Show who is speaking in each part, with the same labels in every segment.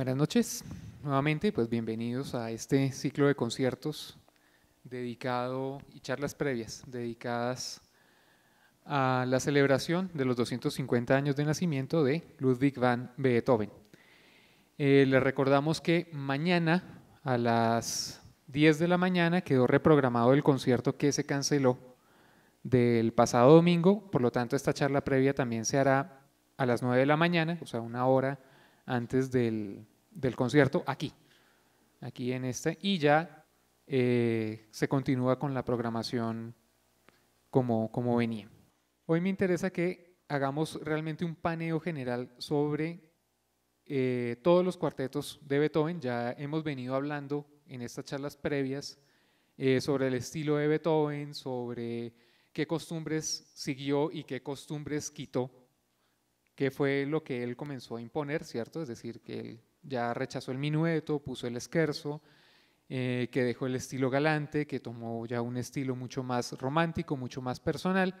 Speaker 1: Buenas noches, nuevamente, pues bienvenidos a este ciclo de conciertos dedicado y charlas previas dedicadas a la celebración de los 250 años de nacimiento de Ludwig van Beethoven. Eh, les recordamos que mañana a las 10 de la mañana quedó reprogramado el concierto que se canceló del pasado domingo, por lo tanto esta charla previa también se hará a las 9 de la mañana, o sea, una hora antes del, del concierto aquí, aquí en este, y ya eh, se continúa con la programación como, como venía. Hoy me interesa que hagamos realmente un paneo general sobre eh, todos los cuartetos de Beethoven. Ya hemos venido hablando en estas charlas previas eh, sobre el estilo de Beethoven, sobre qué costumbres siguió y qué costumbres quitó, qué fue lo que él comenzó a imponer, ¿cierto? Es decir, que él ya rechazó el minueto, puso el esquerzo, eh, que dejó el estilo galante, que tomó ya un estilo mucho más romántico, mucho más personal.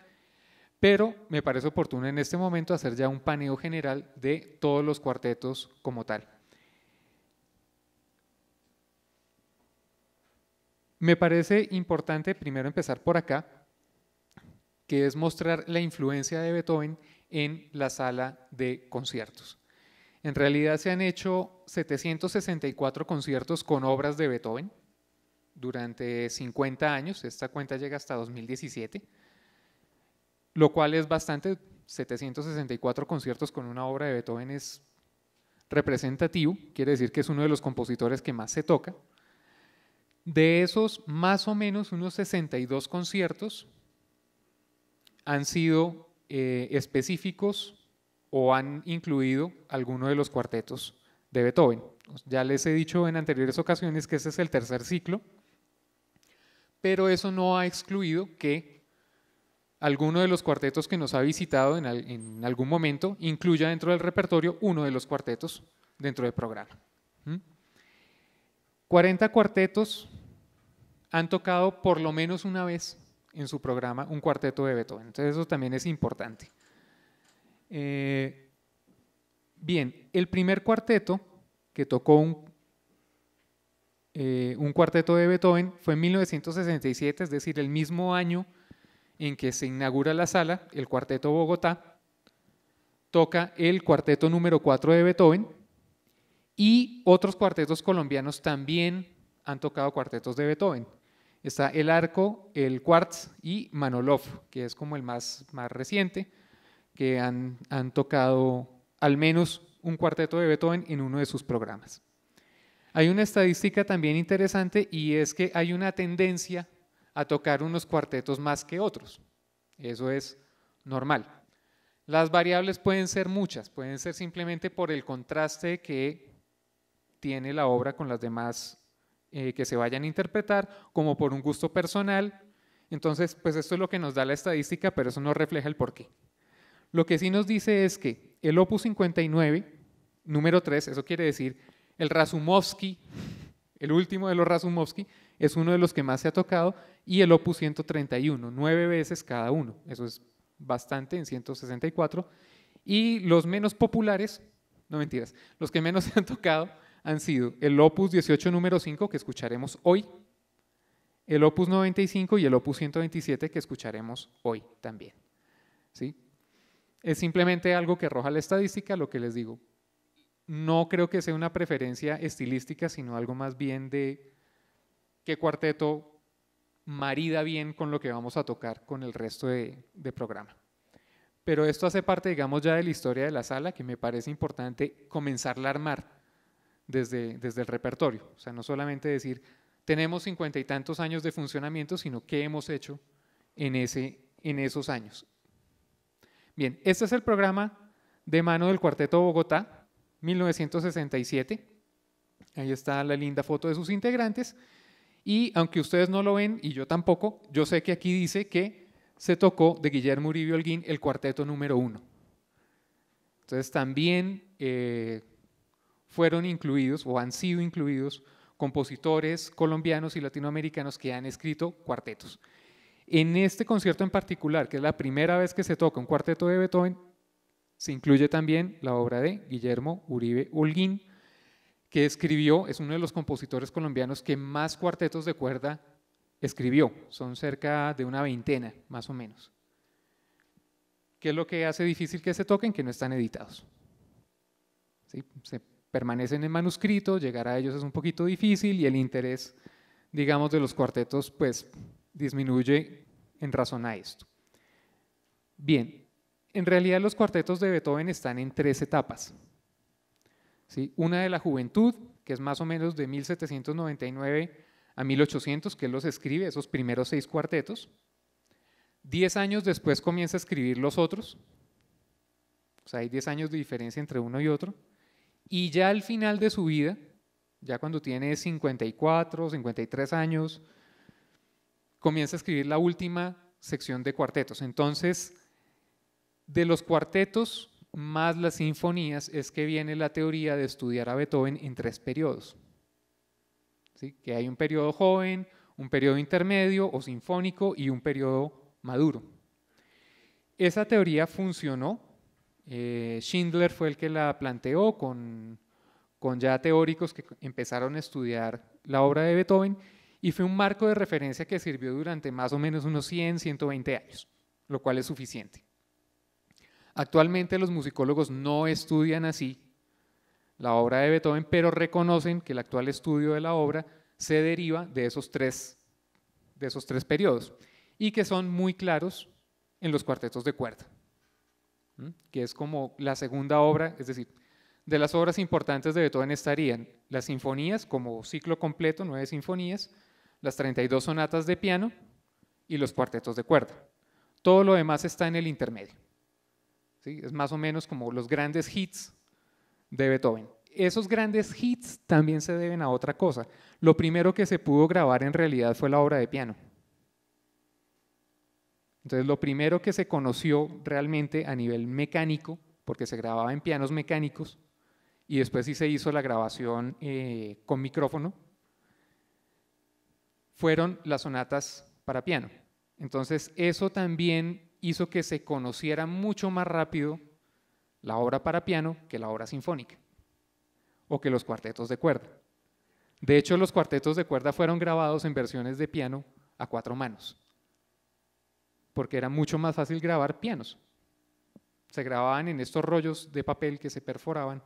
Speaker 1: Pero me parece oportuno en este momento hacer ya un paneo general de todos los cuartetos como tal. Me parece importante primero empezar por acá, que es mostrar la influencia de Beethoven en la sala de conciertos. En realidad se han hecho 764 conciertos con obras de Beethoven durante 50 años. Esta cuenta llega hasta 2017, lo cual es bastante. 764 conciertos con una obra de Beethoven es representativo, quiere decir que es uno de los compositores que más se toca. De esos, más o menos unos 62 conciertos han sido eh, específicos o han incluido alguno de los cuartetos de Beethoven. Ya les he dicho en anteriores ocasiones que ese es el tercer ciclo, pero eso no ha excluido que alguno de los cuartetos que nos ha visitado en, algún momento incluya dentro del repertorio uno de los cuartetos dentro del programa. 40 cuartetos han tocado por lo menos una vez en su programa un cuarteto de Beethoven, entonces eso también es importante. Eh, bien, el primer cuarteto que tocó un, eh, cuarteto de Beethoven fue en 1967, es decir, el mismo año en que se inaugura la sala, el cuarteto Bogotá, toca el cuarteto número 4 de Beethoven y otros cuartetos colombianos también han tocado cuartetos de Beethoven. Está el arco, el quartz y Manolov, que es como el más, más reciente que han, tocado al menos un cuarteto de Beethoven en uno de sus programas. Hay una estadística también interesante y es que hay una tendencia a tocar unos cuartetos más que otros. Eso es normal. Las variables pueden ser muchas, pueden ser simplemente por el contraste que tiene la obra con las demás eh, que se vayan a interpretar, como por un gusto personal. Entonces, pues esto es lo que nos da la estadística, pero eso no refleja el porqué. Lo que sí nos dice es que el opus 59, número 3, eso quiere decir, el Razumovsky, el último de los Razumovsky, es uno de los que más se ha tocado, y el opus 131, nueve veces cada uno, eso es bastante en 164, y los menos populares, no mentiras, los que menos se han tocado han sido el opus 18 número 5 que escucharemos hoy, el opus 95 y el opus 127 que escucharemos hoy también. ¿Sí? Es simplemente algo que arroja la estadística, lo que les digo. No creo que sea una preferencia estilística, sino algo más bien de qué cuarteto marida bien con lo que vamos a tocar con el resto de, programa. Pero esto hace parte, digamos, ya de la historia de la sala, que me parece importante comenzarla a armar desde, desde el repertorio. O sea, no solamente decir, tenemos cincuenta y tantos años de funcionamiento, sino qué hemos hecho en, ese, en esos años. Bien, este es el programa de mano del Cuarteto Bogotá, 1967. Ahí está la linda foto de sus integrantes. Y aunque ustedes no lo ven, y yo tampoco, yo sé que aquí dice que se tocó de Guillermo Uribe Holguín el cuarteto número uno. Entonces también eh, fueron incluidos o han sido incluidos compositores colombianos y latinoamericanos que han escrito cuartetos. En este concierto en particular, que es la primera vez que se toca un cuarteto de Beethoven, se incluye también la obra de Guillermo Uribe Holguín, que escribió, es uno de los compositores colombianos que más cuartetos de cuerda escribió, son cerca de una veintena, más o menos. ¿Qué es lo que hace difícil que se toquen? Que no están editados. Se permanecen en manuscrito, llegar a ellos es un poquito difícil y el interés, digamos, de los cuartetos, pues disminuye en razón a esto. Bien, en realidad los cuartetos de Beethoven están en tres etapas. ¿sí? Una de la juventud, que es más o menos de 1799 a 1800, que él los escribe, esos primeros seis cuartetos. Diez años después comienza a escribir los otros. O sea, hay diez años de diferencia entre uno y otro. Y ya al final de su vida, ya cuando tiene 54, 53 años, comienza a escribir la última sección de cuartetos. Entonces, de los cuartetos más las sinfonías es que viene la teoría de estudiar a Beethoven en tres periodos. Que hay un periodo joven, un periodo intermedio o sinfónico y un periodo maduro. Esa teoría funcionó. Eh, Schindler fue el que la planteó con, con ya teóricos que empezaron a estudiar la obra de Beethoven y fue un marco de referencia que sirvió durante más o menos unos 100, 120 años, lo cual es suficiente. Actualmente los musicólogos no estudian así la obra de Beethoven, pero reconocen que el actual estudio de la obra se deriva de esos tres, de esos tres periodos y que son muy claros en los cuartetos de cuerda, que es como la segunda obra, es decir, de las obras importantes de Beethoven estarían las sinfonías como ciclo completo, nueve sinfonías, las 32 sonatas de piano y los cuartetos de cuerda. Todo lo demás está en el intermedio. Es más o menos como los grandes hits de Beethoven. Esos grandes hits también se deben a otra cosa. Lo primero que se pudo grabar en realidad fue la obra de piano. Entonces, lo primero que se conoció realmente a nivel mecánico, porque se grababa en pianos mecánicos, y después sí se hizo la grabación eh, con micrófono, fueron las sonatas para piano. Entonces, eso también hizo que se conociera mucho más rápido la obra para piano que la obra sinfónica o que los cuartetos de cuerda. De hecho, los cuartetos de cuerda fueron grabados en versiones de piano a cuatro manos, porque era mucho más fácil grabar pianos. Se grababan en estos rollos de papel que se perforaban.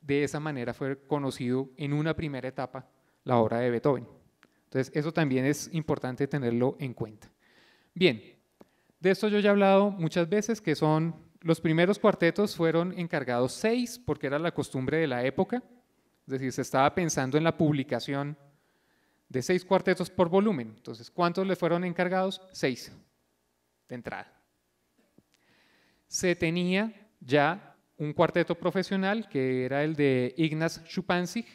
Speaker 1: De esa manera fue conocido en una primera etapa la obra de Beethoven. Entonces, eso también es importante tenerlo en cuenta. Bien, de esto yo ya he hablado muchas veces, que son los primeros cuartetos fueron encargados seis, porque era la costumbre de la época, es decir, se estaba pensando en la publicación de seis cuartetos por volumen. Entonces, ¿cuántos le fueron encargados? Seis, de entrada. Se tenía ya un cuarteto profesional, que era el de Ignaz Schupanzig,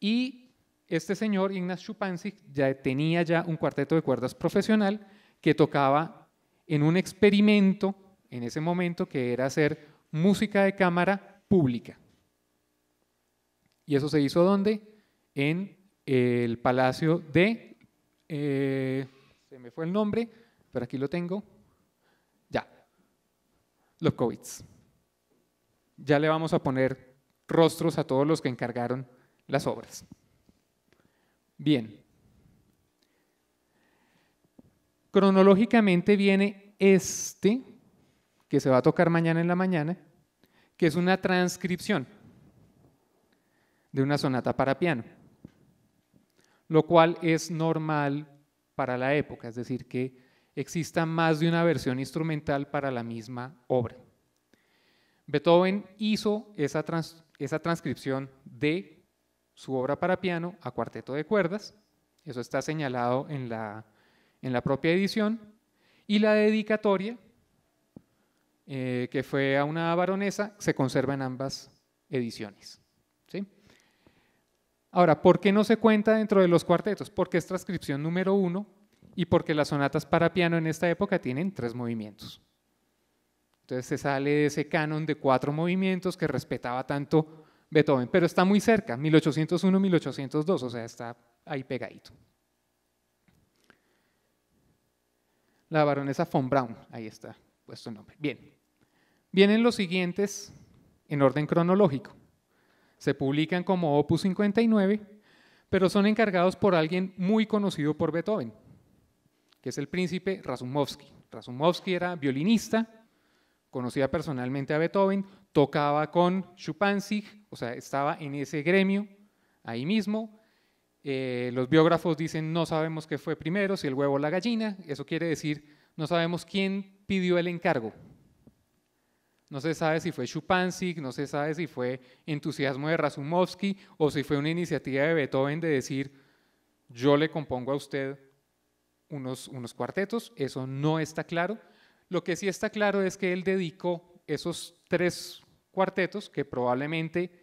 Speaker 1: y este señor, Ignaz Schupanzig, ya tenía ya un cuarteto de cuerdas profesional que tocaba en un experimento en ese momento que era hacer música de cámara pública. ¿Y eso se hizo dónde? En el Palacio de... Eh, se me fue el nombre, pero aquí lo tengo. Ya. Lobkowitz. Ya le vamos a poner rostros a todos los que encargaron las obras. Bien. Cronológicamente viene este, que se va a tocar mañana en la mañana, que es una transcripción de una sonata para piano, lo cual es normal para la época, es decir, que exista más de una versión instrumental para la misma obra. Beethoven hizo esa, esa transcripción de su obra para piano a cuarteto de cuerdas, eso está señalado en la, en la propia edición, y la dedicatoria, eh, que fue a una baronesa, se conserva en ambas ediciones. Ahora, ¿por qué no se cuenta dentro de los cuartetos? Porque es transcripción número uno y porque las sonatas para piano en esta época tienen tres movimientos. Entonces se sale de ese canon de cuatro movimientos que respetaba tanto Beethoven, pero está muy cerca, 1801-1802, o sea, está ahí pegadito. La baronesa von Braun, ahí está puesto el nombre. Bien, vienen los siguientes en orden cronológico. Se publican como Opus 59, pero son encargados por alguien muy conocido por Beethoven, que es el príncipe Razumovsky. Razumovsky era violinista, conocía personalmente a Beethoven, tocaba con Schupanzig, o sea, estaba en ese gremio, ahí mismo. Eh, los biógrafos dicen no sabemos qué fue primero, si el huevo o la gallina, eso quiere decir no sabemos quién pidió el encargo. No se sabe si fue Schupanzig, no se sabe si fue entusiasmo de Razumovsky o si fue una iniciativa de Beethoven de decir yo le compongo a usted unos, unos cuartetos, eso no está claro. Lo que sí está claro es que él dedicó esos tres cuartetos, que probablemente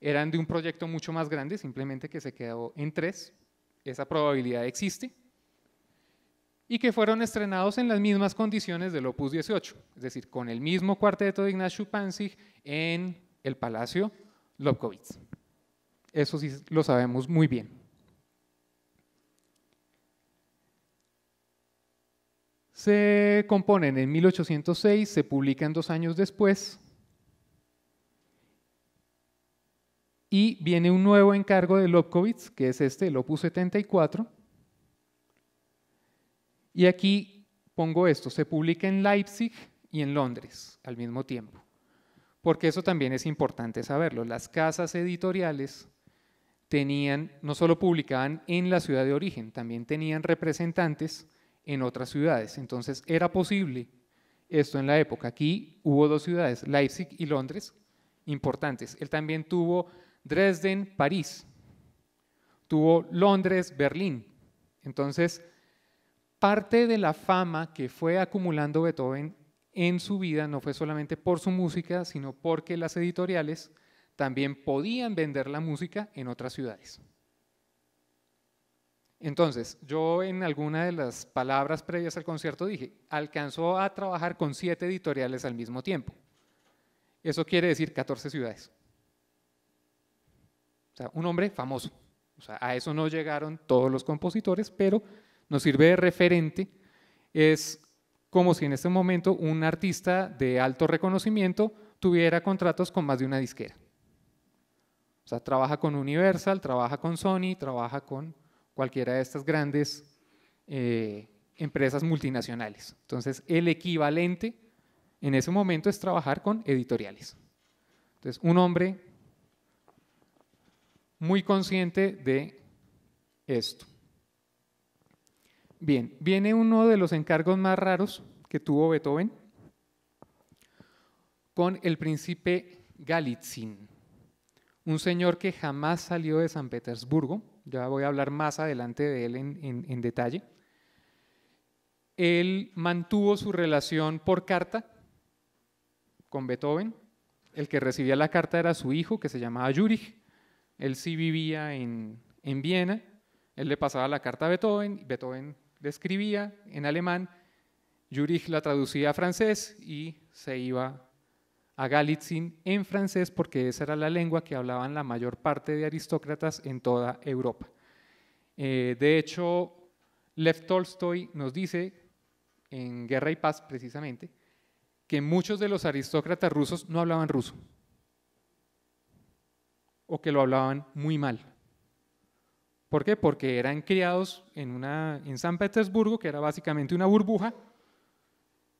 Speaker 1: eran de un proyecto mucho más grande, simplemente que se quedó en tres, esa probabilidad existe, y que fueron estrenados en las mismas condiciones del Opus 18, es decir, con el mismo cuarteto de Ignacio Panzig en el Palacio Lobkowitz. Eso sí lo sabemos muy bien. Se componen en 1806, se publican dos años después, Y viene un nuevo encargo de Lobkowitz, que es este, el Opus 74. Y aquí pongo esto, se publica en Leipzig y en Londres al mismo tiempo. Porque eso también es importante saberlo. Las casas editoriales tenían, no solo publicaban en la ciudad de origen, también tenían representantes en otras ciudades. Entonces era posible esto en la época. Aquí hubo dos ciudades, Leipzig y Londres, importantes. Él también tuvo Dresden, París. Tuvo Londres, Berlín. Entonces, parte de la fama que fue acumulando Beethoven en su vida no fue solamente por su música, sino porque las editoriales también podían vender la música en otras ciudades. Entonces, yo en alguna de las palabras previas al concierto dije, alcanzó a trabajar con siete editoriales al mismo tiempo. Eso quiere decir 14 ciudades sea, un hombre famoso. a eso no llegaron todos los compositores, pero nos sirve de referente. Es como si en este momento un artista de alto reconocimiento tuviera contratos con más de una disquera. O sea, trabaja con Universal, trabaja con Sony, trabaja con cualquiera de estas grandes eh, empresas multinacionales. Entonces, el equivalente en ese momento es trabajar con editoriales. Entonces, un hombre muy consciente de esto. Bien, viene uno de los encargos más raros que tuvo Beethoven con el príncipe Galitzin, un señor que jamás salió de San Petersburgo, ya voy a hablar más adelante de él en, detalle. Él mantuvo su relación por carta con Beethoven, el que recibía la carta era su hijo, que se llamaba Jurich, él sí vivía en, en Viena, él le pasaba la carta a Beethoven, Beethoven le escribía en alemán, Jurich la traducía a francés y se iba a Galitzin en francés porque esa era la lengua que hablaban la mayor parte de aristócratas en toda Europa. Eh, de hecho, Lev Tolstoy nos dice en Guerra y Paz precisamente que muchos de los aristócratas rusos no hablaban ruso, o que lo hablaban muy mal. ¿Por qué? Porque eran criados en, una, en San Petersburgo, que era básicamente una burbuja.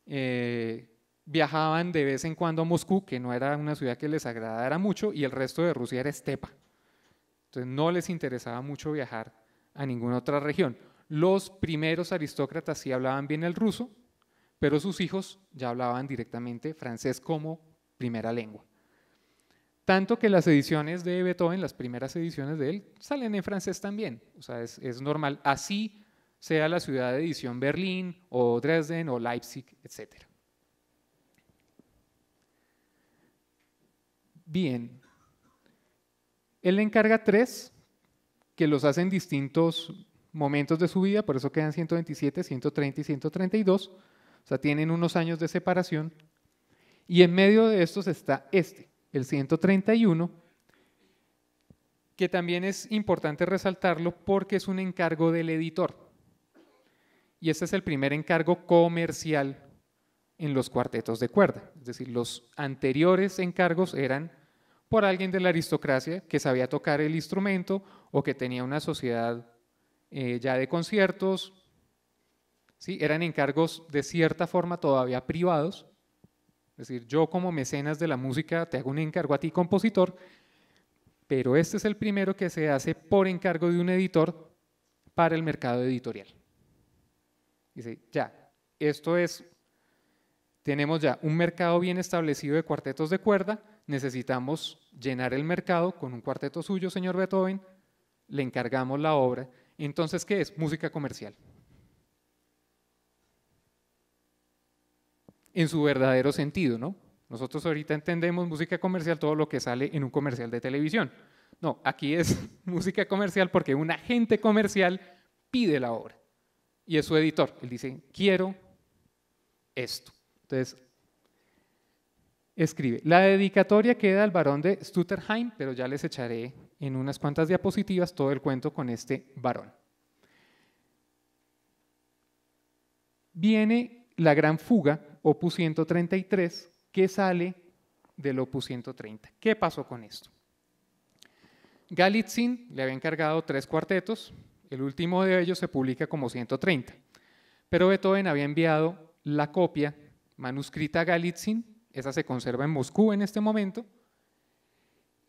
Speaker 1: Eh, viajaban de vez en cuando a Moscú, que no era una ciudad que les agradara mucho, y el resto de Rusia era estepa. Entonces no les interesaba mucho viajar a ninguna otra región. Los primeros aristócratas sí hablaban bien el ruso, pero sus hijos ya hablaban directamente francés como primera lengua. Tanto que las ediciones de Beethoven, las primeras ediciones de él, salen en francés también. O sea, es, normal. Así sea la ciudad de edición Berlín o Dresden o Leipzig, etc. Bien. Él le encarga tres que los hace en distintos momentos de su vida, por eso quedan 127, 130 y 132. O sea, tienen unos años de separación. Y en medio de estos está este, el 131, que también es importante resaltarlo porque es un encargo del editor. Y este es el primer encargo comercial en los cuartetos de cuerda. Es decir, los anteriores encargos eran por alguien de la aristocracia que sabía tocar el instrumento o que tenía una sociedad eh, ya de conciertos. ¿sí? Eran encargos de cierta forma todavía privados es decir, yo como mecenas de la música te hago un encargo a ti, compositor, pero este es el primero que se hace por encargo de un editor para el mercado editorial. Dice, ya, esto es, tenemos ya un mercado bien establecido de cuartetos de cuerda, necesitamos llenar el mercado con un cuarteto suyo, señor Beethoven, le encargamos la obra. Entonces, ¿qué es? Música comercial. en su verdadero sentido, ¿no? Nosotros ahorita entendemos música comercial todo lo que sale en un comercial de televisión. No, aquí es música comercial porque un agente comercial pide la obra y es su editor. Él dice, quiero esto. Entonces, escribe, la dedicatoria queda al varón de Stutterheim, pero ya les echaré en unas cuantas diapositivas todo el cuento con este varón. Viene la gran fuga Opus 133 que sale del Opus 130. ¿Qué pasó con esto? Galitzin le había encargado tres cuartetos, el último de ellos se publica como 130, pero Beethoven había enviado la copia manuscrita a Galitzin, esa se conserva en Moscú en este momento,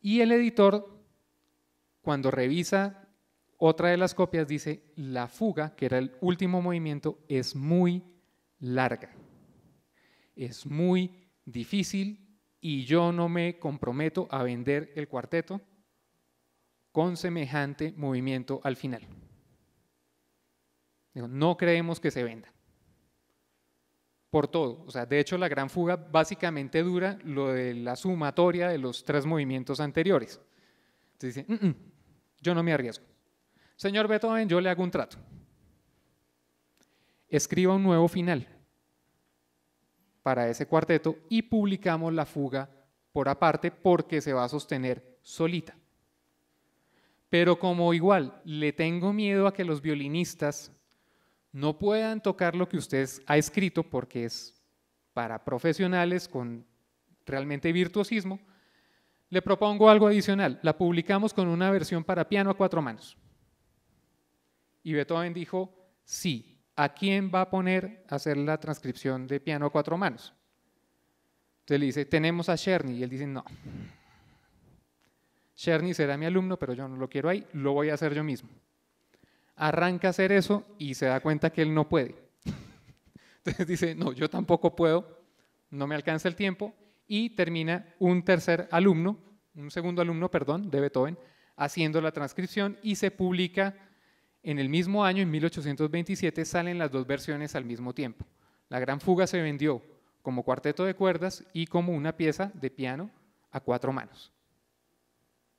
Speaker 1: y el editor, cuando revisa otra de las copias, dice, la fuga, que era el último movimiento, es muy larga es muy difícil y yo no me comprometo a vender el cuarteto con semejante movimiento al final. No creemos que se venda. Por todo. O sea, de hecho, la gran fuga básicamente dura lo de la sumatoria de los tres movimientos anteriores. Entonces dice, mm, mm, yo no me arriesgo. Señor Beethoven, yo le hago un trato. Escriba un nuevo final para ese cuarteto y publicamos la fuga por aparte porque se va a sostener solita. Pero como igual le tengo miedo a que los violinistas no puedan tocar lo que usted ha escrito porque es para profesionales con realmente virtuosismo, le propongo algo adicional. La publicamos con una versión para piano a cuatro manos. Y Beethoven dijo, sí, ¿a quién va a poner a hacer la transcripción de piano a cuatro manos? Entonces le dice, tenemos a Cherny, y él dice, no. Cherny será mi alumno, pero yo no lo quiero ahí, lo voy a hacer yo mismo. Arranca a hacer eso y se da cuenta que él no puede. Entonces dice, no, yo tampoco puedo, no me alcanza el tiempo, y termina un tercer alumno, un segundo alumno, perdón, de Beethoven, haciendo la transcripción y se publica en el mismo año, en 1827, salen las dos versiones al mismo tiempo. La Gran Fuga se vendió como cuarteto de cuerdas y como una pieza de piano a cuatro manos.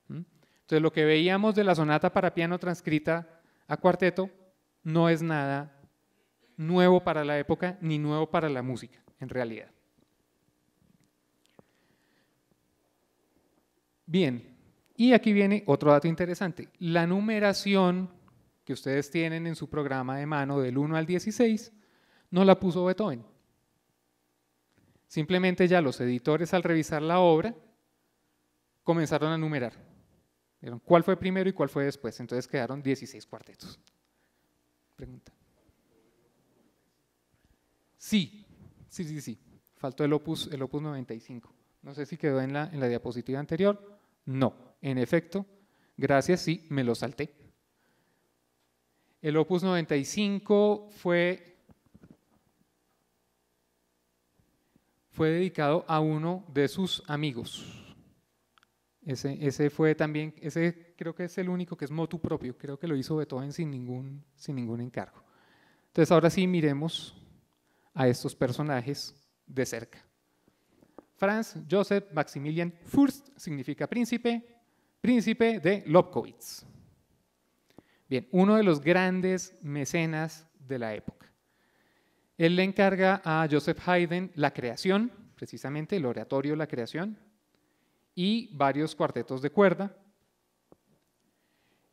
Speaker 1: ¿Mm? Entonces, lo que veíamos de la sonata para piano transcrita a cuarteto no es nada nuevo para la época ni nuevo para la música, en realidad. Bien, y aquí viene otro dato interesante. La numeración que ustedes tienen en su programa de mano del 1 al 16, no la puso Beethoven. Simplemente ya los editores al revisar la obra comenzaron a numerar. Vieron cuál fue primero y cuál fue después. Entonces quedaron 16 cuartetos. Pregunta. Sí, sí, sí, sí. Faltó el opus, el opus 95. No sé si quedó en la, en la diapositiva anterior. No, en efecto, gracias, sí, me lo salté. El opus 95 fue, fue dedicado a uno de sus amigos. Ese, fue también, ese creo que es el único que es motu propio, creo que lo hizo Beethoven sin ningún, sin ningún encargo. Entonces ahora sí miremos a estos personajes de cerca. Franz Joseph Maximilian Furst, significa príncipe, príncipe de Lobkowitz. Bien, uno de los grandes mecenas de la época. Él le encarga a Joseph Haydn la creación, precisamente el oratorio La creación, y varios cuartetos de cuerda.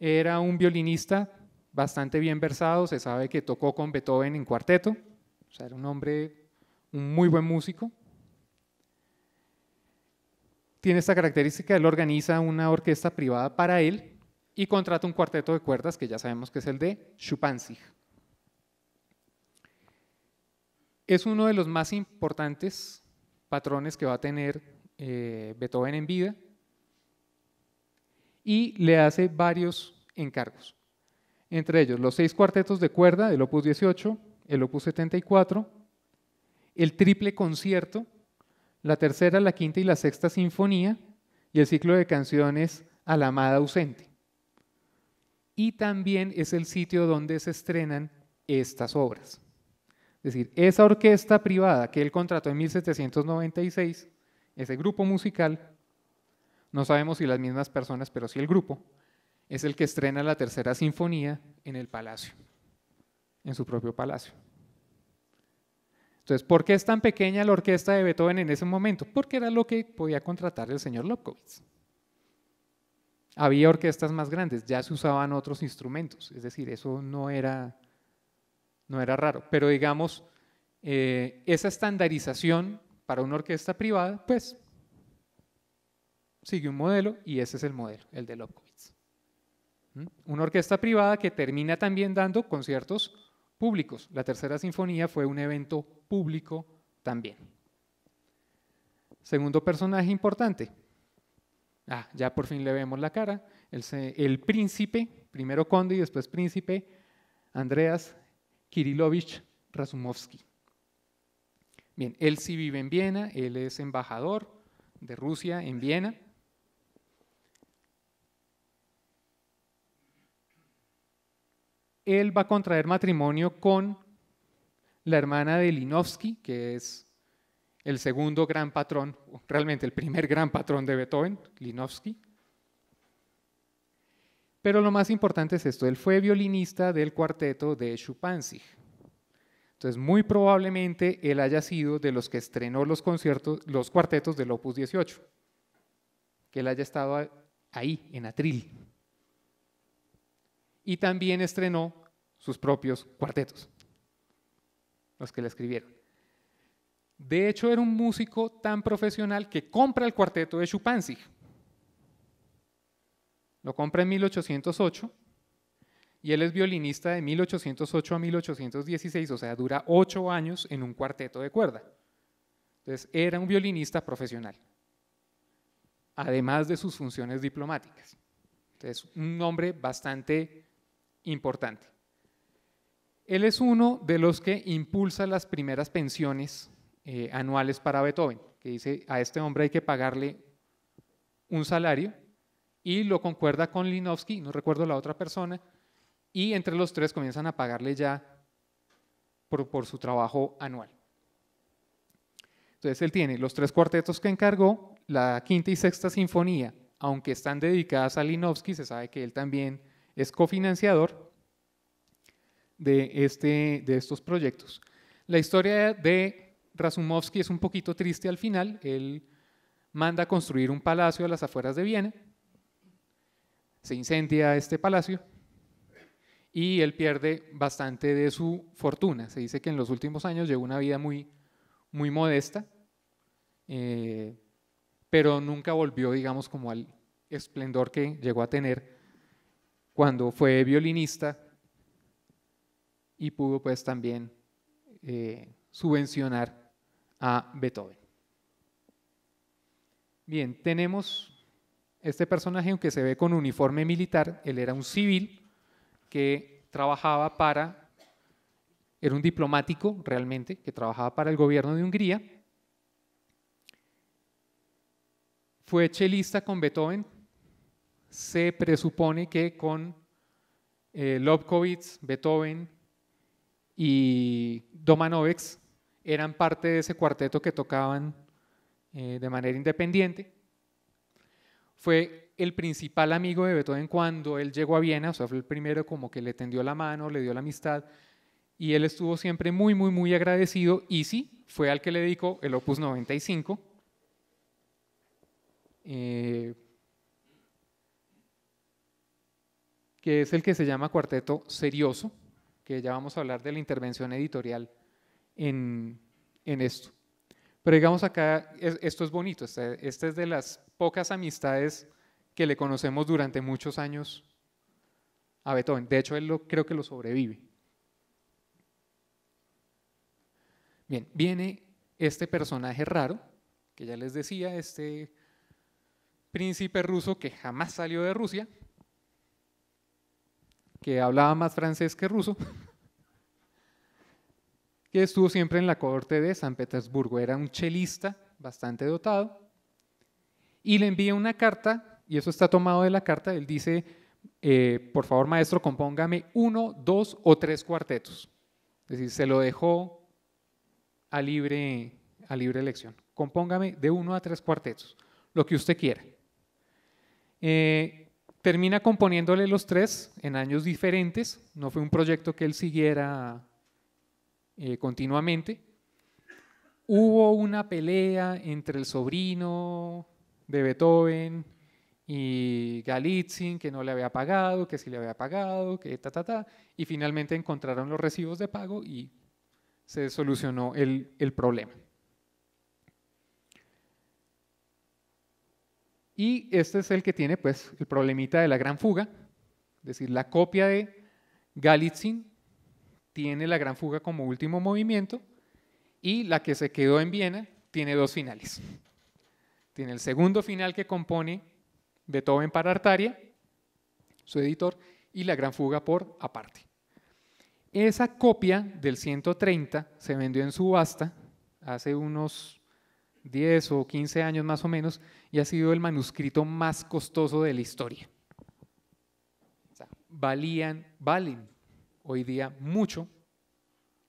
Speaker 1: Era un violinista bastante bien versado, se sabe que tocó con Beethoven en cuarteto, o sea, era un hombre, un muy buen músico. Tiene esta característica, él organiza una orquesta privada para él, y contrata un cuarteto de cuerdas que ya sabemos que es el de Schupanzig. Es uno de los más importantes patrones que va a tener eh, Beethoven en vida y le hace varios encargos. Entre ellos, los seis cuartetos de cuerda del Opus 18, el Opus 74, el triple concierto, la tercera, la quinta y la sexta sinfonía y el ciclo de canciones a la amada ausente y también es el sitio donde se estrenan estas obras. Es decir, esa orquesta privada que él contrató en 1796, ese grupo musical, no sabemos si las mismas personas, pero sí el grupo, es el que estrena la tercera sinfonía en el palacio, en su propio palacio. Entonces, ¿por qué es tan pequeña la orquesta de Beethoven en ese momento? Porque era lo que podía contratar el señor Lobkowitz. Había orquestas más grandes, ya se usaban otros instrumentos, es decir, eso no era, raro. Pero digamos, eh, esa estandarización para una orquesta privada, pues sigue un modelo y ese es el modelo, el de Lobkowitz. ¿Mm? Una orquesta privada que termina también dando conciertos públicos. La tercera sinfonía fue un evento público también. Segundo personaje importante, Ah, ya por fin le vemos la cara. El, príncipe, primero conde y después príncipe, Andreas Kirilovich Rasumovsky. Bien, él sí vive en Viena, él es embajador de Rusia en Viena. Él va a contraer matrimonio con la hermana de Linovsky, que es el segundo gran patrón, realmente el primer gran patrón de Beethoven, Linovsky. Pero lo más importante es esto, él fue violinista del cuarteto de Schupanzig. Entonces, muy probablemente él haya sido de los que estrenó los conciertos, los cuartetos del Opus 18. Que él haya estado ahí, en Atril. Y también estrenó sus propios cuartetos, los que le escribieron. De hecho, era un músico tan profesional que compra el cuarteto de Schupanzig. Lo compra en 1808 y él es violinista de 1808 a 1816, o sea, dura ocho años en un cuarteto de cuerda. Entonces, era un violinista profesional, además de sus funciones diplomáticas. Entonces, un hombre bastante importante. Él es uno de los que impulsa las primeras pensiones eh, anuales para Beethoven, que dice, a este hombre hay que pagarle un salario, y lo concuerda con Linovsky, no recuerdo la otra persona, y entre los tres comienzan a pagarle ya por, su trabajo anual. Entonces él tiene los tres cuartetos que encargó, la quinta y sexta sinfonía, aunque están dedicadas a Linovsky, se sabe que él también es cofinanciador de, este, de estos proyectos. La historia de Razumovsky es un poquito triste al final. Él manda a construir un palacio a las afueras de Viena. Se incendia este palacio y él pierde bastante de su fortuna. Se dice que en los últimos años llegó una vida muy, muy modesta, eh, pero nunca volvió, digamos, como al esplendor que llegó a tener cuando fue violinista y pudo pues también eh, subvencionar a Beethoven. Bien, tenemos este personaje, aunque se ve con uniforme militar, él era un civil que trabajaba para, era un diplomático realmente, que trabajaba para el gobierno de Hungría. Fue chelista con Beethoven. Se presupone que con eh, Lobkowitz, Beethoven y Domanovics eran parte de ese cuarteto que tocaban eh, de manera independiente. Fue el principal amigo de Beethoven cuando él llegó a Viena, o sea, fue el primero como que le tendió la mano, le dio la amistad, y él estuvo siempre muy, muy, muy agradecido, y sí, fue al que le dedicó el Opus 95. Eh, que es el que se llama Cuarteto Serioso, que ya vamos a hablar de la intervención editorial en, esto. Pero digamos acá, esto es bonito, esta este es de las pocas amistades que le conocemos durante muchos años a Beethoven. De hecho, él creo que lo sobrevive. Bien, viene este personaje raro, que ya les decía, este príncipe ruso que jamás salió de Rusia, que hablaba más francés que ruso, que estuvo siempre en la corte de San Petersburgo. Era un chelista bastante dotado. Y le envía una carta, y eso está tomado de la carta, él dice, eh, por favor maestro, compóngame uno, dos o tres cuartetos. Es decir, se lo dejó a libre, a libre elección. Compóngame de uno a tres cuartetos, lo que usted quiera. Eh, termina componiéndole los tres en años diferentes, no fue un proyecto que él siguiera eh, continuamente. Hubo una pelea entre el sobrino de Beethoven y Galitzin, que no le había pagado, que sí le había pagado, que ta, ta, ta, y finalmente encontraron los recibos de pago y se solucionó el, problema. Y este es el que tiene pues el problemita de la gran fuga, es decir, la copia de Galitzin tiene la gran fuga como último movimiento y la que se quedó en Viena tiene dos finales. Tiene el segundo final que compone Beethoven para Artaria, su editor, y la gran fuga por aparte. Esa copia del 130 se vendió en subasta hace unos 10 o 15 años más o menos y ha sido el manuscrito más costoso de la historia. valían, valen hoy día mucho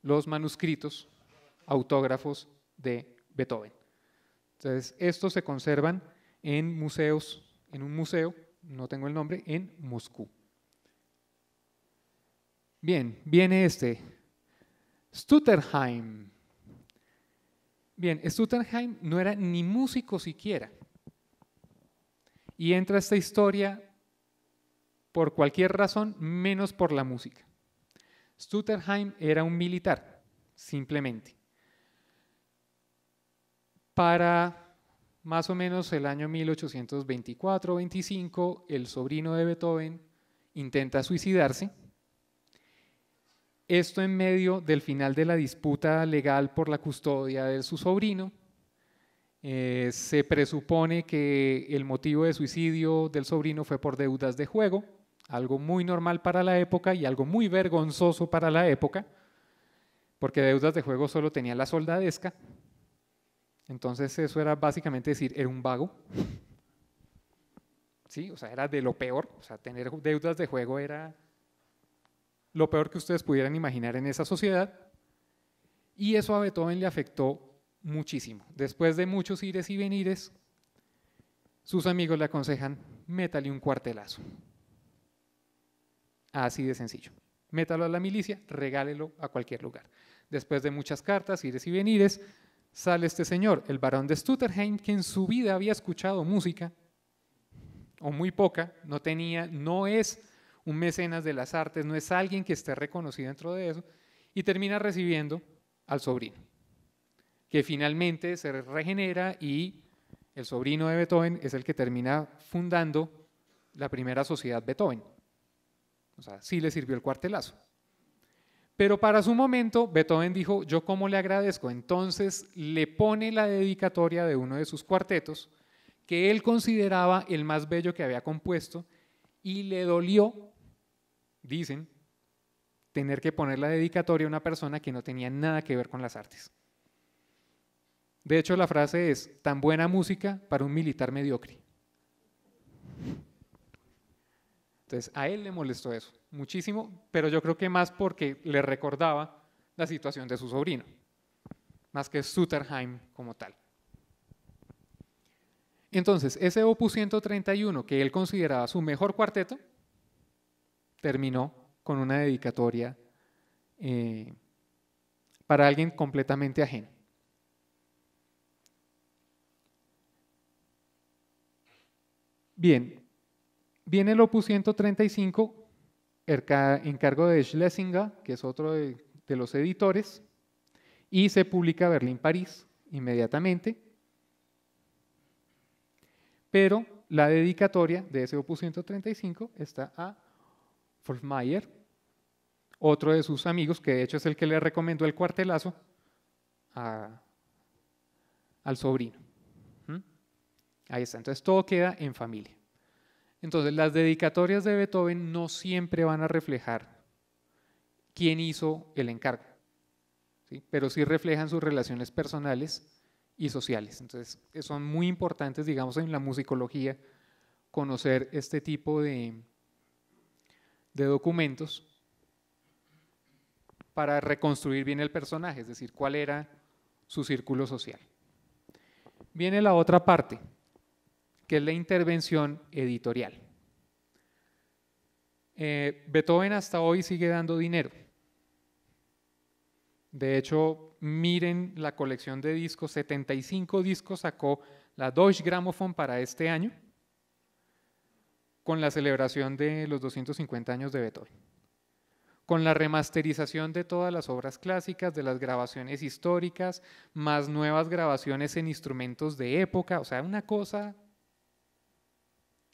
Speaker 1: los manuscritos autógrafos de Beethoven. Entonces, estos se conservan en museos, en un museo, no tengo el nombre, en Moscú. Bien, viene este. Stutterheim. Bien, Stutterheim no era ni músico siquiera. Y entra esta historia por cualquier razón, menos por la música. Stutterheim era un militar, simplemente. Para más o menos el año 1824-25, el sobrino de Beethoven intenta suicidarse. Esto en medio del final de la disputa legal por la custodia de su sobrino. Eh, se presupone que el motivo de suicidio del sobrino fue por deudas de juego algo muy normal para la época y algo muy vergonzoso para la época, porque deudas de juego solo tenía la soldadesca. Entonces eso era básicamente decir, era un vago. Sí, o sea, era de lo peor. O sea, tener deudas de juego era lo peor que ustedes pudieran imaginar en esa sociedad. Y eso a Beethoven le afectó muchísimo. Después de muchos ires y venires, sus amigos le aconsejan, métale un cuartelazo. Así de sencillo. Métalo a la milicia, regálelo a cualquier lugar. Después de muchas cartas, ires y venires, sale este señor, el barón de Stutterheim, que en su vida había escuchado música, o muy poca, no tenía, no es un mecenas de las artes, no es alguien que esté reconocido dentro de eso, y termina recibiendo al sobrino, que finalmente se regenera y el sobrino de Beethoven es el que termina fundando la primera sociedad Beethoven. O sea, sí le sirvió el cuartelazo. Pero para su momento, Beethoven dijo, yo cómo le agradezco. Entonces le pone la dedicatoria de uno de sus cuartetos, que él consideraba el más bello que había compuesto, y le dolió, dicen, tener que poner la dedicatoria a una persona que no tenía nada que ver con las artes. De hecho, la frase es, tan buena música para un militar mediocre. Entonces a él le molestó eso muchísimo, pero yo creo que más porque le recordaba la situación de su sobrino, más que Sutterheim como tal. Entonces, ese opus 131 que él consideraba su mejor cuarteto, terminó con una dedicatoria eh, para alguien completamente ajeno. Bien, Viene el opus 135, encargo de Schlesinger, que es otro de, los editores, y se publica Berlín-París inmediatamente. Pero la dedicatoria de ese opus 135 está a Wolfmeyer, otro de sus amigos, que de hecho es el que le recomendó el cuartelazo al sobrino. ¿Mm? Ahí está, entonces todo queda en familia. Entonces, las dedicatorias de Beethoven no siempre van a reflejar quién hizo el encargo, pero sí reflejan sus relaciones personales y sociales. Entonces, eh, son muy importantes, digamos, en la musicología conocer este tipo de, de documentos para reconstruir bien el personaje, es decir, cuál era su círculo social. Viene la otra parte, que es la intervención editorial. Eh, Beethoven hasta hoy sigue dando dinero. De hecho, miren la colección de discos, 75 discos sacó la Deutsche Grammophon para este año, con la celebración de los 250 años de Beethoven, con la remasterización de todas las obras clásicas, de las grabaciones históricas, más nuevas grabaciones en instrumentos de época, o sea, una cosa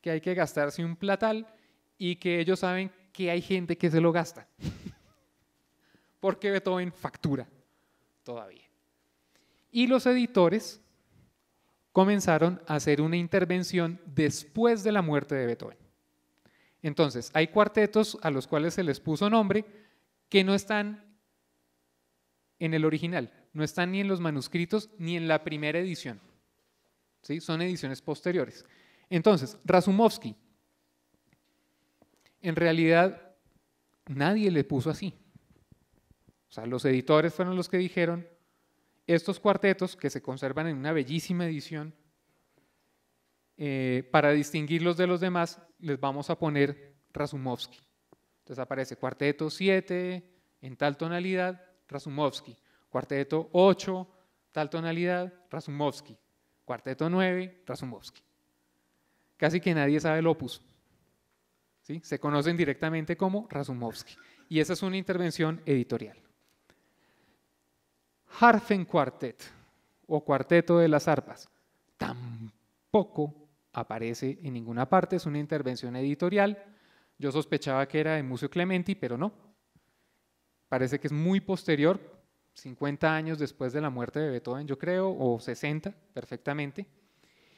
Speaker 1: que hay que gastarse un platal y que ellos saben que hay gente que se lo gasta. Porque Beethoven factura todavía. Y los editores comenzaron a hacer una intervención después de la muerte de Beethoven. Entonces, hay cuartetos a los cuales se les puso nombre que no están en el original, no están ni en los manuscritos ni en la primera edición. ¿Sí? Son ediciones posteriores. Entonces, Razumovsky, en realidad nadie le puso así. O sea, los editores fueron los que dijeron, estos cuartetos que se conservan en una bellísima edición, eh, para distinguirlos de los demás, les vamos a poner Razumovsky. Entonces aparece cuarteto 7 en tal tonalidad, Razumovsky. Cuarteto 8, tal tonalidad, Razumovsky. Cuarteto 9, Razumovsky. Casi que nadie sabe el opus. ¿sí? Se conocen directamente como Razumovsky. Y esa es una intervención editorial. Harfen Quartet, o cuarteto de las arpas, tampoco aparece en ninguna parte, es una intervención editorial. Yo sospechaba que era de Museo Clementi, pero no. Parece que es muy posterior, 50 años después de la muerte de Beethoven, yo creo, o 60 perfectamente.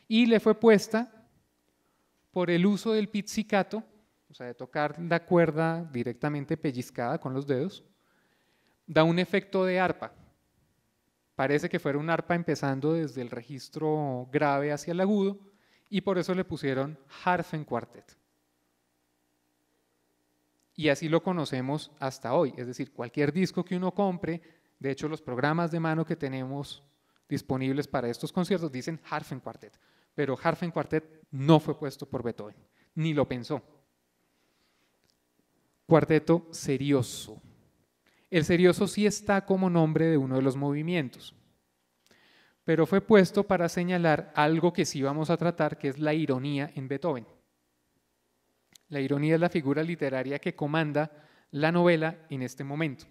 Speaker 1: Y le fue puesta por el uso del pizzicato, o sea, de tocar la cuerda directamente pellizcada con los dedos, da un efecto de arpa. Parece que fuera un arpa empezando desde el registro grave hacia el agudo y por eso le pusieron Harfenquartet. Y así lo conocemos hasta hoy, es decir, cualquier disco que uno compre, de hecho los programas de mano que tenemos disponibles para estos conciertos dicen Harfenquartet pero Harfen Quartet no fue puesto por Beethoven, ni lo pensó. Cuarteto serioso. El serioso sí está como nombre de uno de los movimientos, pero fue puesto para señalar algo que sí vamos a tratar, que es la ironía en Beethoven. La ironía es la figura literaria que comanda la novela en este momento.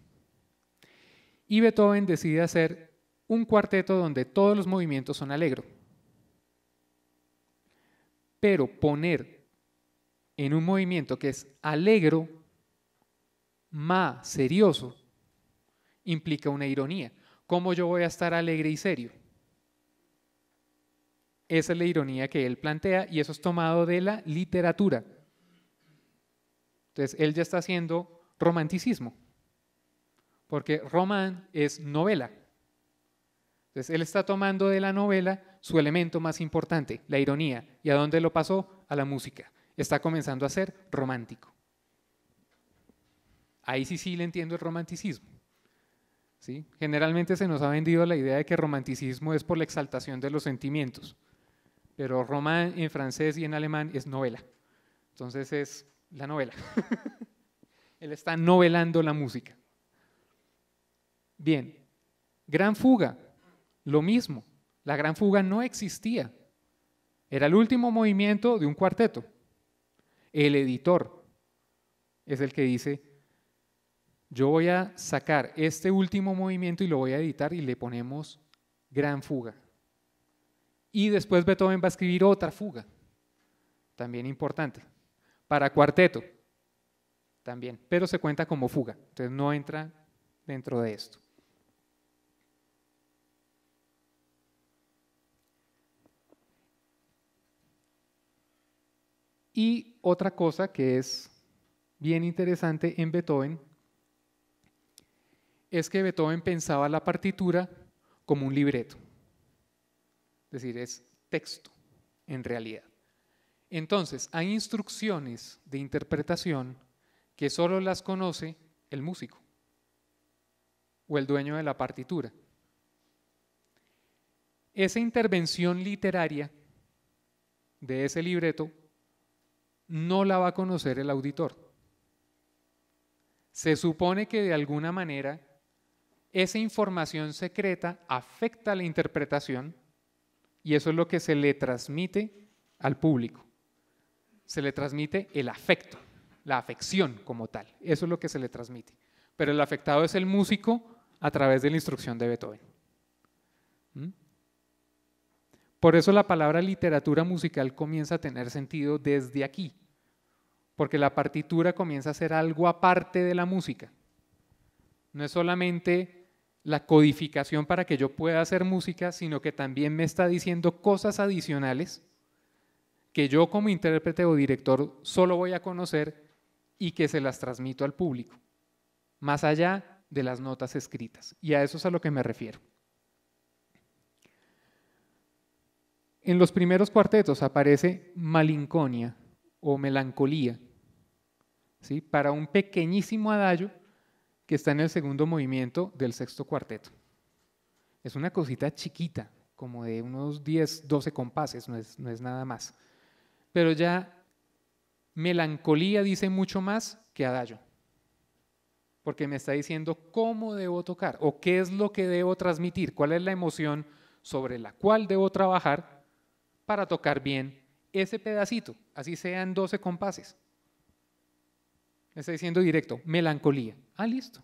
Speaker 1: Y Beethoven decide hacer un cuarteto donde todos los movimientos son alegro. Pero poner en un movimiento que es alegro, más serioso, implica una ironía. ¿Cómo yo voy a estar alegre y serio? Esa es la ironía que él plantea y eso es tomado de la literatura. Entonces, él ya está haciendo romanticismo, porque román es novela. Entonces, él está tomando de la novela su elemento más importante, la ironía. ¿Y a dónde lo pasó? A la música. Está comenzando a ser romántico. Ahí sí sí le entiendo el romanticismo. ¿Sí? Generalmente se nos ha vendido la idea de que romanticismo es por la exaltación de los sentimientos, pero román en francés y en alemán es novela. Entonces es la novela. Él está novelando la música. Bien, Gran Fuga, lo mismo. La gran fuga no existía. Era el último movimiento de un cuarteto. El editor es el que dice, yo voy a sacar este último movimiento y lo voy a editar y le ponemos gran fuga. Y después Beethoven va a escribir otra fuga, también importante, para cuarteto, también, pero se cuenta como fuga, entonces no entra dentro de esto. Y otra cosa que es bien interesante en Beethoven es que Beethoven pensaba la partitura como un libreto. Es decir, es texto en realidad. Entonces, hay instrucciones de interpretación que solo las conoce el músico o el dueño de la partitura. Esa intervención literaria de ese libreto no la va a conocer el auditor. Se supone que de alguna manera esa información secreta afecta la interpretación y eso es lo que se le transmite al público. Se le transmite el afecto, la afección como tal. Eso es lo que se le transmite. Pero el afectado es el músico a través de la instrucción de Beethoven. ¿Mm? Por eso la palabra literatura musical comienza a tener sentido desde aquí, porque la partitura comienza a ser algo aparte de la música. No es solamente la codificación para que yo pueda hacer música, sino que también me está diciendo cosas adicionales que yo como intérprete o director solo voy a conocer y que se las transmito al público, más allá de las notas escritas. Y a eso es a lo que me refiero. En los primeros cuartetos aparece malinconia o melancolía, ¿sí? para un pequeñísimo adagio que está en el segundo movimiento del sexto cuarteto. Es una cosita chiquita, como de unos 10, 12 compases, no es, no es nada más. Pero ya melancolía dice mucho más que adagio, porque me está diciendo cómo debo tocar o qué es lo que debo transmitir, cuál es la emoción sobre la cual debo trabajar para tocar bien ese pedacito, así sean 12 compases. Me está diciendo directo, melancolía. Ah, listo.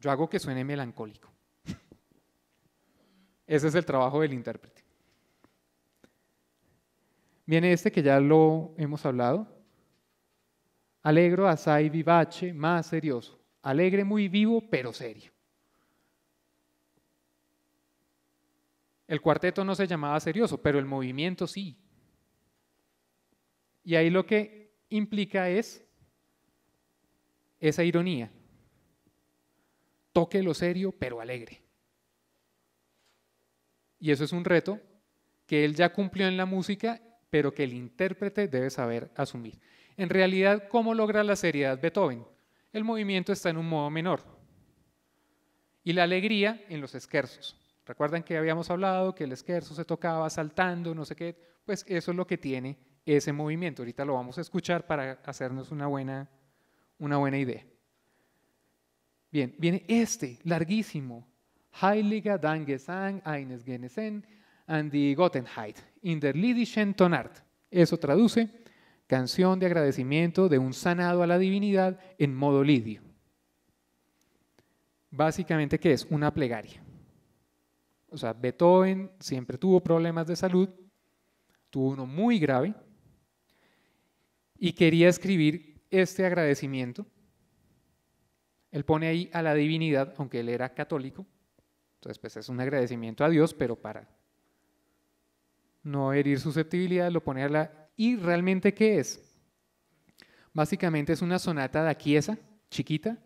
Speaker 1: Yo hago que suene melancólico. Ese es el trabajo del intérprete. Viene este que ya lo hemos hablado. Alegro, asai, vivace, más serioso. Alegre, muy vivo, pero serio. El cuarteto no se llamaba Serioso, pero el movimiento sí. Y ahí lo que implica es esa ironía. Toque lo serio, pero alegre. Y eso es un reto que él ya cumplió en la música, pero que el intérprete debe saber asumir. En realidad, ¿cómo logra la seriedad Beethoven? El movimiento está en un modo menor y la alegría en los esquersos. Recuerdan que habíamos hablado que el esquerzo se tocaba saltando, no sé qué, pues eso es lo que tiene ese movimiento. Ahorita lo vamos a escuchar para hacernos una buena, una buena idea. Bien, viene este, larguísimo. Heiliger Dangesang eines Genesen an die Gotenheit in der Liedischen Tonart. Eso traduce canción de agradecimiento de un sanado a la divinidad en modo lidio. Básicamente, ¿qué es? Una plegaria. O sea, Beethoven siempre tuvo problemas de salud, tuvo uno muy grave, y quería escribir este agradecimiento. Él pone ahí a la divinidad, aunque él era católico. Entonces, pues es un agradecimiento a Dios, pero para no herir susceptibilidad, lo pone a la... ¿Y realmente qué es? Básicamente es una sonata de quiesa, chiquita,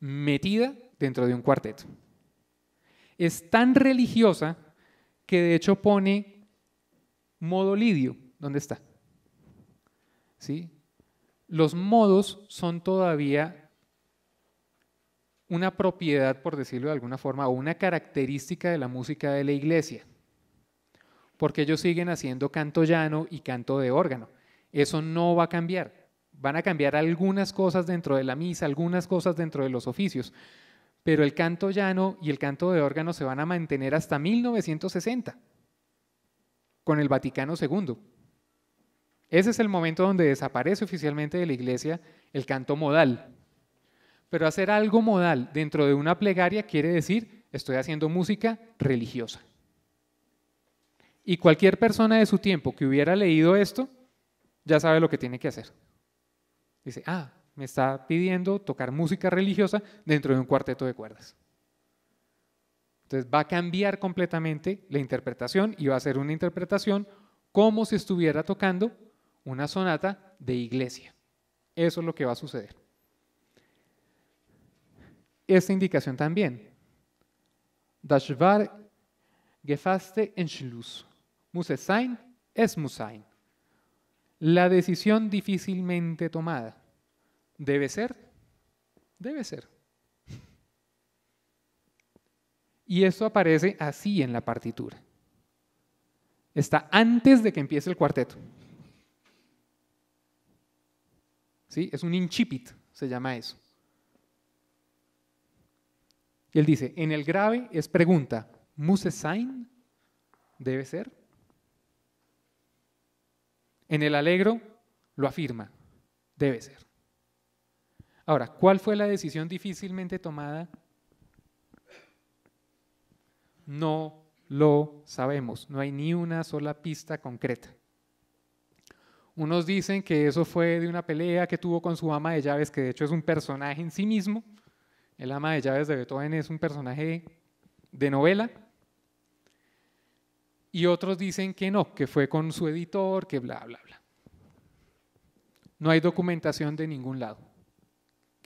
Speaker 1: metida dentro de un cuarteto es tan religiosa que de hecho pone modo lidio. ¿Dónde está? ¿Sí? Los modos son todavía una propiedad, por decirlo de alguna forma, o una característica de la música de la iglesia, porque ellos siguen haciendo canto llano y canto de órgano. Eso no va a cambiar. Van a cambiar algunas cosas dentro de la misa, algunas cosas dentro de los oficios, pero el canto llano y el canto de órgano se van a mantener hasta 1960, con el Vaticano II. Ese es el momento donde desaparece oficialmente de la iglesia el canto modal. Pero hacer algo modal dentro de una plegaria quiere decir, estoy haciendo música religiosa. Y cualquier persona de su tiempo que hubiera leído esto, ya sabe lo que tiene que hacer. Dice, ah, me está pidiendo tocar música religiosa dentro de un cuarteto de cuerdas. Entonces va a cambiar completamente la interpretación y va a ser una interpretación como si estuviera tocando una sonata de iglesia. Eso es lo que va a suceder. Esta indicación también. Das gefaste gefasste Entschluss. Muss es sein, es muss sein. La decisión difícilmente tomada. ¿Debe ser? Debe ser. Y esto aparece así en la partitura. Está antes de que empiece el cuarteto. ¿Sí? Es un incipit, se llama eso. Y él dice, en el grave es pregunta, sein? debe ser? En el alegro lo afirma, debe ser. Ahora, ¿cuál fue la decisión difícilmente tomada? No lo sabemos, no hay ni una sola pista concreta. Unos dicen que eso fue de una pelea que tuvo con su ama de llaves, que de hecho es un personaje en sí mismo. El ama de llaves de Beethoven es un personaje de novela. Y otros dicen que no, que fue con su editor, que bla, bla, bla. No hay documentación de ningún lado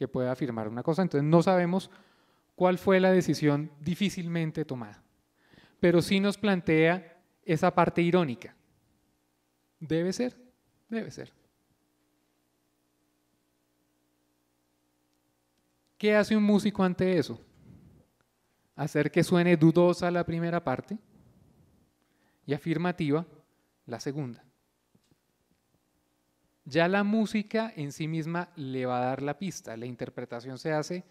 Speaker 1: que pueda afirmar una cosa. Entonces no sabemos cuál fue la decisión difícilmente tomada, pero sí nos plantea esa parte irónica. ¿Debe ser? Debe ser. ¿Qué hace un músico ante eso? Hacer que suene dudosa la primera parte y afirmativa la segunda ya la música en sí misma le va a dar la pista, la interpretación se hace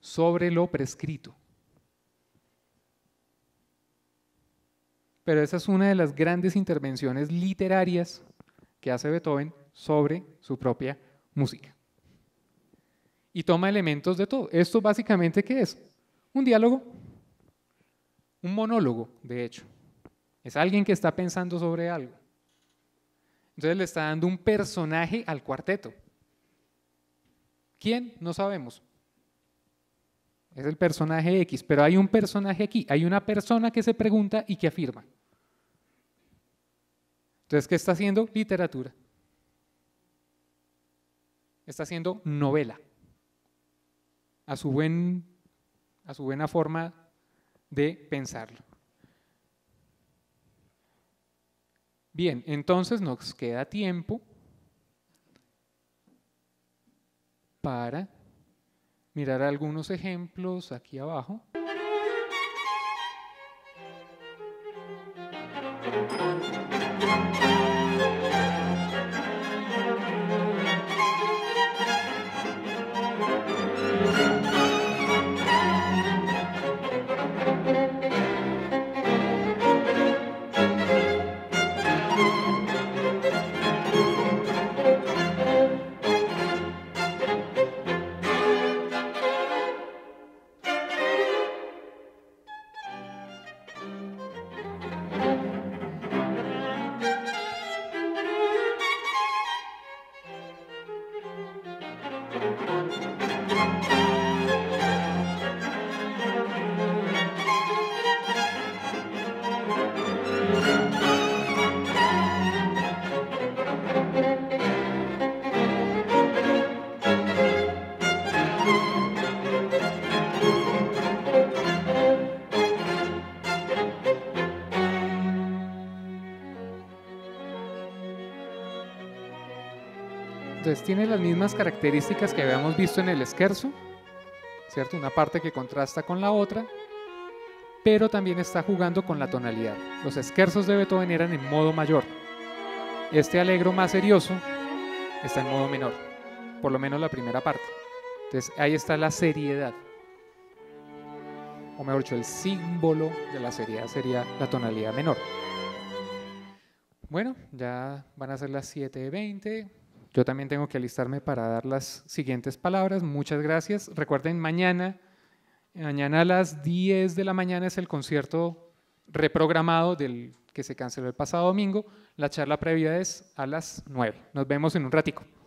Speaker 1: sobre lo prescrito. Pero esa es una de las grandes intervenciones literarias que hace Beethoven sobre su propia música. Y toma elementos de todo. Esto básicamente qué es? Un diálogo, un monólogo, de hecho. Es alguien que está pensando sobre algo. Entonces le está dando un personaje al cuarteto. ¿Quién? No sabemos. Es el personaje X, pero hay un personaje aquí, hay una persona que se pregunta y que afirma. Entonces, ¿qué está haciendo? Literatura. Está haciendo novela. A su, buen, a su buena forma de pensarlo. Bien, entonces nos queda tiempo para mirar algunos ejemplos aquí abajo. Pues tiene las mismas características que habíamos visto en el esquerzo, ¿cierto? Una parte que contrasta con la otra, pero también está jugando con la tonalidad. Los esquerzos de Beethoven eran en modo mayor. Este alegro más serioso está en modo menor, por lo menos la primera parte. Entonces ahí está la seriedad. O mejor dicho, el símbolo de la seriedad sería la tonalidad menor. Bueno, ya van a ser las 7.20. Yo también tengo que alistarme para dar las siguientes palabras. Muchas gracias. Recuerden, mañana, mañana a las 10 de la mañana es el concierto reprogramado del que se canceló el pasado domingo. La charla previa es a las 9. Nos vemos en un ratico.